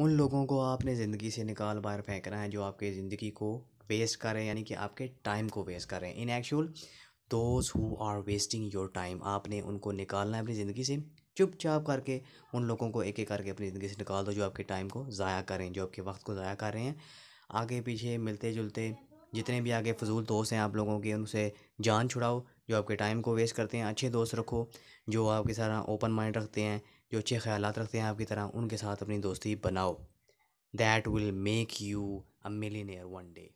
उन लोगों को आपने ज़िंदगी से निकाल बाहर फेंकना है जो आपकी ज़िंदगी को वेस्ट कर रहे हैं यानी कि आपके टाइम को वेस्ट कर रहे हैं in actual those who are wasting your time आपने उनको निकालना है अपनी ज़िंदगी से चुपचाप करके उन लोगों को एक एक करके अपनी ज़िंदगी से निकाल दो जो आपके टाइम को ज़ाया करें जो आपके वक्त को ज़ाया कर रहे हैं आगे पीछे मिलते जुलते जितने भी आगे फजूल दोस्त हैं आप लोगों के उनसे जान छुड़ाओ जो आपके टाइम को वेस्ट करते हैं अच्छे दोस्त रखो जो आपके सारा ओपन माइंड रखते हैं जो अच्छे ख्याल रखते हैं आपकी तरह उनके साथ अपनी दोस्ती बनाओ that will make you a millionaire one day